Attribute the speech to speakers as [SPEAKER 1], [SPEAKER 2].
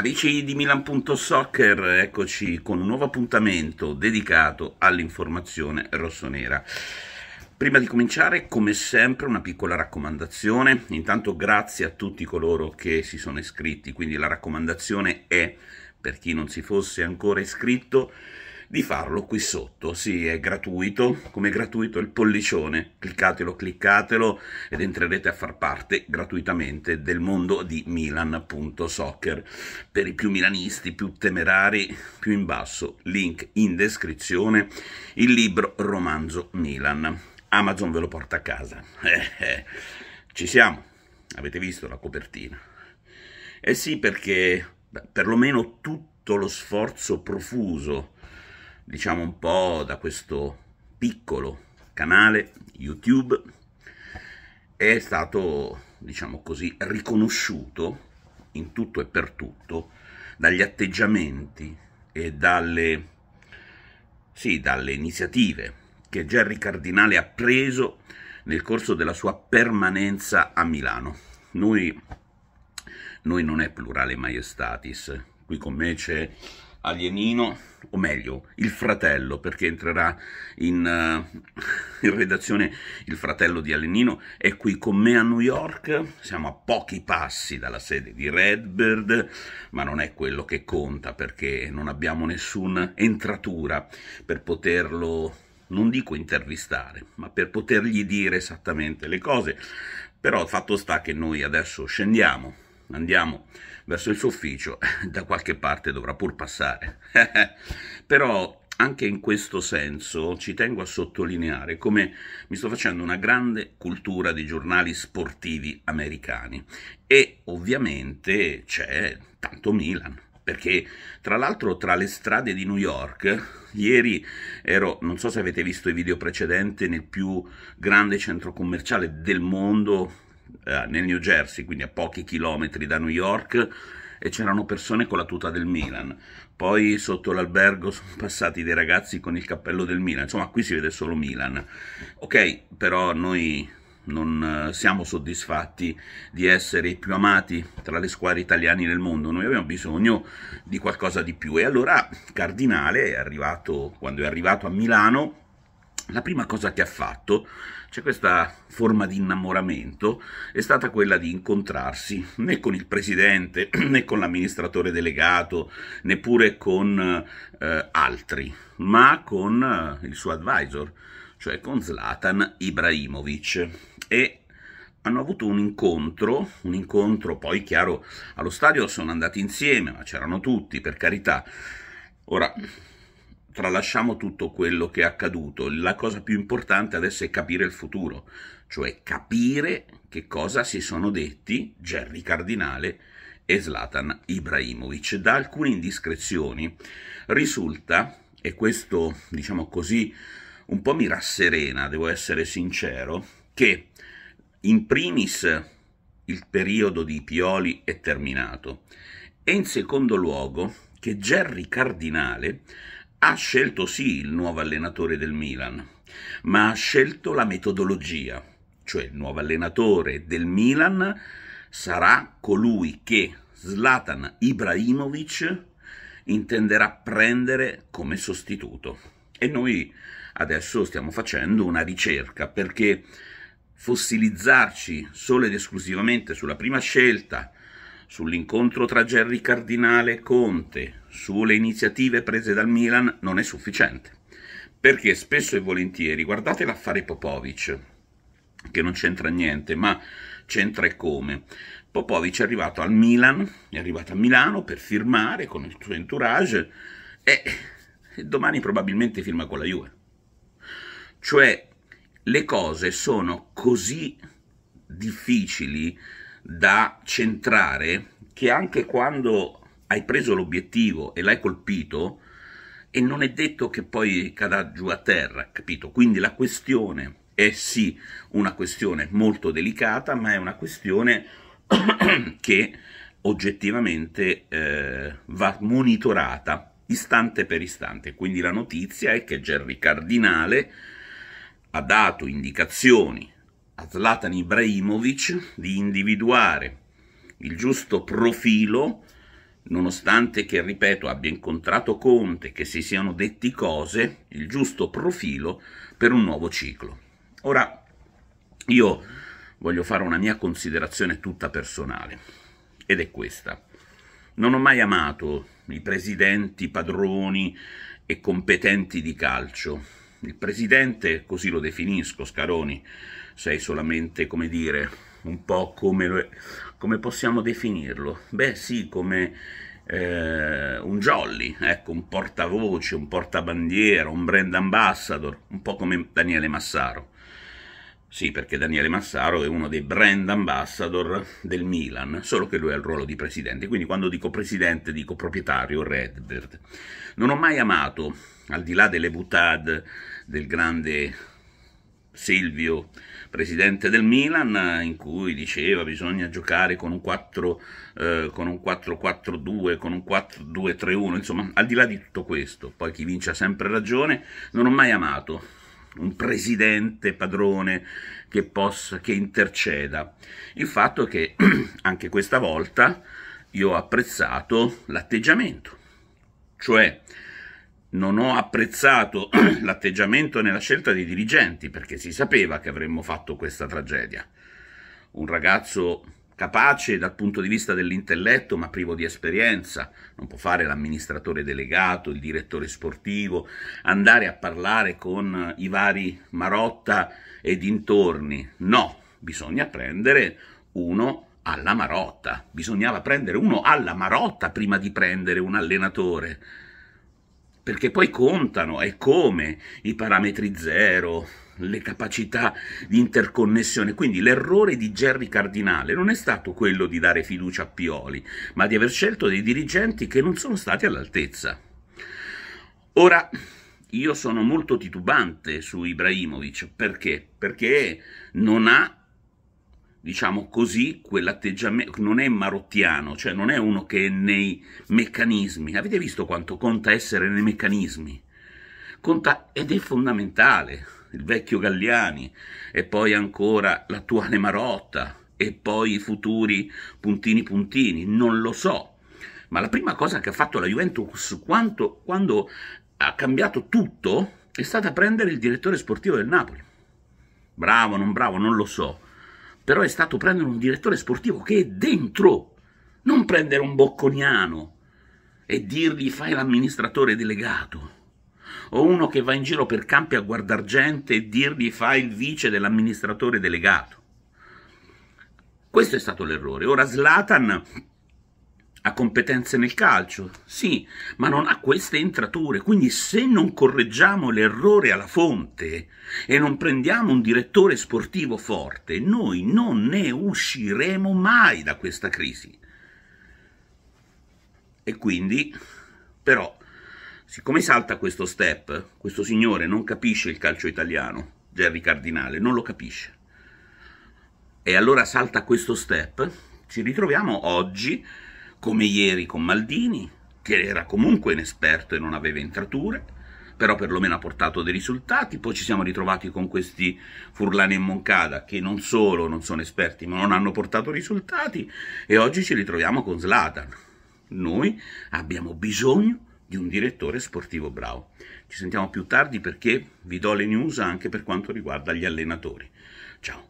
[SPEAKER 1] Amici di Milan.soccer, eccoci con un nuovo appuntamento dedicato all'informazione rossonera. Prima di cominciare, come sempre, una piccola raccomandazione. Intanto grazie a tutti coloro che si sono iscritti, quindi la raccomandazione è, per chi non si fosse ancora iscritto, di farlo qui sotto. Sì, è gratuito, come è gratuito il pollicione. Cliccatelo, cliccatelo ed entrerete a far parte gratuitamente del mondo di Milan.soccer. Per i più milanisti, più temerari, più in basso, link in descrizione, il libro Romanzo Milan. Amazon ve lo porta a casa. Eh, eh. Ci siamo, avete visto la copertina. Eh sì, perché perlomeno tutto lo sforzo profuso diciamo un po' da questo piccolo canale YouTube è stato, diciamo così, riconosciuto in tutto e per tutto dagli atteggiamenti e dalle, sì, dalle iniziative che Gerry Cardinale ha preso nel corso della sua permanenza a Milano. Noi, noi non è plurale maestatis, qui con me c'è alienino, o meglio, il fratello, perché entrerà in, uh, in, redazione il fratello di Alenino, è qui con me a New York, siamo a pochi passi dalla sede di Redbird, ma non è quello che conta perché non abbiamo nessuna entratura per poterlo, non dico intervistare, ma per potergli dire esattamente le cose. Però il fatto sta che noi adesso scendiamo andiamo verso il suo ufficio, da qualche parte dovrà pur passare. Però anche in questo senso ci tengo a sottolineare come mi sto facendo una grande cultura di giornali sportivi americani e ovviamente c'è tanto Milan perché tra l'altro tra le strade di New York ieri ero non so se avete visto i video precedenti nel più grande centro commerciale del mondo eh, nel New Jersey, quindi a pochi chilometri da New York, e c'erano persone con la tuta del Milan. Poi sotto l'albergo sono passati dei ragazzi con il cappello del Milan. Insomma, qui si vede solo Milan. Ok, però noi non eh, siamo soddisfatti di essere i più amati tra le squadre italiane nel mondo, noi abbiamo bisogno di qualcosa di più. E allora Cardinale è arrivato, quando è arrivato a Milano, la prima cosa che ha fatto, c'è cioè questa forma di innamoramento, è stata quella di incontrarsi né con il presidente, né con l'amministratore delegato, neppure con eh, altri, ma con eh, il suo advisor, cioè con Zlatan Ibrahimovic. E hanno avuto un incontro, un incontro poi chiaro allo stadio sono andati insieme, ma c'erano tutti, per carità. Ora, tralasciamo tutto quello che è accaduto, la cosa più importante adesso è capire il futuro, cioè capire che cosa si sono detti Gerry Cardinale e Zlatan Ibrahimovic. Da alcune indiscrezioni risulta, e questo diciamo così un po' mi rasserena, devo essere sincero, che in primis il periodo di Pioli è terminato e in secondo luogo che Gerry Cardinale ha scelto sì il nuovo allenatore del Milan, ma ha scelto la metodologia, cioè il nuovo allenatore del Milan sarà colui che Zlatan Ibrahimovic intenderà prendere come sostituto. E noi adesso stiamo facendo una ricerca perché fossilizzarci solo ed esclusivamente sulla prima scelta Sull'incontro tra Gerry Cardinale e Conte, sulle iniziative prese dal Milan, non è sufficiente. Perché spesso e volentieri, guardate l'affare Popovic, che non c'entra niente, ma c'entra e come. Popovic è arrivato al Milan, è arrivato a Milano per firmare con il suo entourage e, e domani probabilmente firma con la Juve. Cioè, le cose sono così difficili da centrare che anche quando hai preso l'obiettivo e l'hai colpito, e non è detto che poi cada giù a terra, capito? Quindi la questione è sì una questione molto delicata, ma è una questione che oggettivamente eh, va monitorata istante per istante. Quindi la notizia è che Gerry Cardinale ha dato indicazioni a Zlatan Ibrahimovic di individuare il giusto profilo, nonostante che, ripeto, abbia incontrato Conte, che si siano detti cose, il giusto profilo per un nuovo ciclo. Ora, io voglio fare una mia considerazione tutta personale, ed è questa. Non ho mai amato i presidenti padroni e competenti di calcio, il presidente, così lo definisco, Scaroni, sei solamente, come dire, un po' come, come possiamo definirlo? Beh sì, come eh, un jolly, ecco, un portavoce, un portabandiera, un brand ambassador, un po' come Daniele Massaro. Sì, perché Daniele Massaro è uno dei brand ambassador del Milan, solo che lui ha il ruolo di presidente, quindi quando dico presidente dico proprietario Redbird. Non ho mai amato al di là delle boutade del grande Silvio, presidente del Milan, in cui diceva bisogna giocare con un 4-4-2, eh, con un 4-4-2, con un 4-2-3-1, insomma, al di là di tutto questo, poi chi vince ha sempre ragione, non ho mai amato un presidente padrone che, possa, che interceda. Il fatto è che anche questa volta io ho apprezzato l'atteggiamento, cioè non ho apprezzato l'atteggiamento nella scelta dei dirigenti perché si sapeva che avremmo fatto questa tragedia. Un ragazzo capace dal punto di vista dell'intelletto ma privo di esperienza, non può fare l'amministratore delegato, il direttore sportivo, andare a parlare con i vari Marotta e dintorni. No, bisogna prendere uno alla Marotta, bisognava prendere uno alla Marotta prima di prendere un allenatore perché poi contano, e come, i parametri zero, le capacità di interconnessione. Quindi l'errore di Gerry Cardinale non è stato quello di dare fiducia a Pioli, ma di aver scelto dei dirigenti che non sono stati all'altezza. Ora, io sono molto titubante su Ibrahimovic, perché? Perché non ha diciamo così, quell'atteggiamento non è marottiano, cioè non è uno che è nei meccanismi. Avete visto quanto conta essere nei meccanismi? Conta ed è fondamentale. Il vecchio Galliani e poi ancora l'attuale Marotta e poi i futuri puntini puntini, non lo so. Ma la prima cosa che ha fatto la Juventus quanto, quando ha cambiato tutto è stata prendere il direttore sportivo del Napoli. Bravo, non bravo, non lo so però è stato prendere un direttore sportivo che è dentro, non prendere un bocconiano e dirgli fai l'amministratore delegato, o uno che va in giro per campi a guardar gente e dirgli fai il vice dell'amministratore delegato. Questo è stato l'errore. Ora Slatan ha competenze nel calcio, sì, ma non ha queste entrature, quindi se non correggiamo l'errore alla fonte e non prendiamo un direttore sportivo forte, noi non ne usciremo mai da questa crisi. E quindi, però, siccome salta questo step, questo signore non capisce il calcio italiano, Gerry Cardinale, non lo capisce. E allora salta questo step, ci ritroviamo oggi come ieri con Maldini, che era comunque inesperto e non aveva entrature, però perlomeno ha portato dei risultati, poi ci siamo ritrovati con questi Furlani e Moncada che non solo non sono esperti ma non hanno portato risultati e oggi ci ritroviamo con Zlatan. Noi abbiamo bisogno di un direttore sportivo bravo. Ci sentiamo più tardi perché vi do le news anche per quanto riguarda gli allenatori. Ciao!